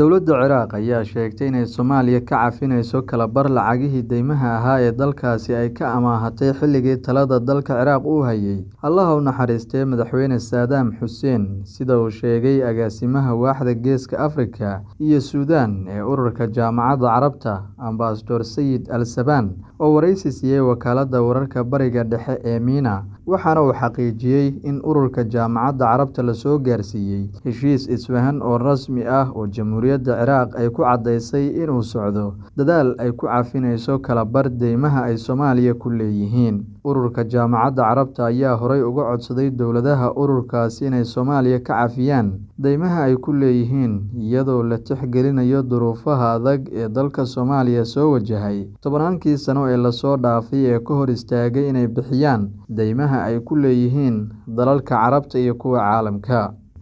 dowladda ciraaq ayaa sheegtay inay soomaaliya ka cafinayso kalabar lacagihii deymaha ahaa ee dalkaasi ay ka amaahatay xilligii talada dalka ciraaq uu hayay allaha u naxariistee madaxweyne saadam xuseen sida uu sheegay agaasimaha waaxda geeska afrika iyo suudaan ee ururka jaamacadda carabta ambasador sayid al sabaan oo waraysi siiyey wakaaladda wararka bariga dhexe ee miina waxaana uu xaqiijiyey in ururka Jaamacadda Carabta lasoo gaarsiiyey heshiis isfahan oo rasmi ah oo Jamhuuriyadda Ciraaq ay ku caddaysay inuu socdo dadaal ay ku cafinayso kala bar deymaha ay Soomaaliya ku leeyihiin ururka Jaamacadda Carabta ayaa horay uga codsaday dowladaha ururkaasi inay Soomaaliya ka cafiyaan deymaha ay ku leeyihiin iyadoo la tixgelinayo duruufaha adag ee dalka Soomaaliya soo wajahay tobannaankii sano ee lasoo dhaafay ee ka hor istaagay inay bixiyaan deymaha ay ku leeyihiin dalalka Carabta iyo kuwa caalamka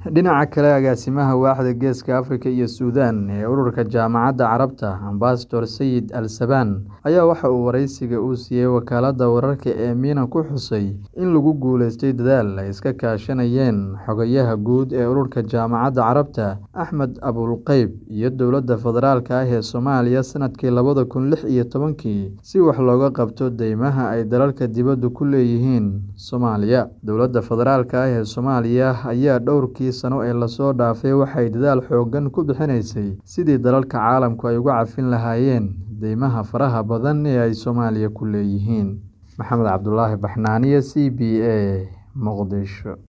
dhinaca kale agaasimaha waaxda geeska afrika iyo suudan ee ururka jaamacadda carabta ambasador sayid al sabaan ayaa waxa uu wareysiga uu siiyey wakaaladda wararka ee miina ku xusay in lagu guulaystay dadaal ay iska kaashanayeen xogayaha guud ee ururka jaamacadda carabta axmed abulqeyb iyo dowladda federaalka ah ee soomaaliya sanadkii labada kun lix iyo tobankii si wax looga qabto deymaha ay dalalka dibaddu ku leeyihiin soomaaliya dowladda federaalka ah ee soomaaliya ayaa dhowrkii dhowrkii sano ee lasoo dhaafay waxay dadaal xooggan ku bixinaysay sidii dalalka caalamku ay uga cafin lahaayeen deymaha faraha badan ee ay soomaaliya ku leeyihiin maxamed cabdulaahi baxnaaniye c b a muqdisho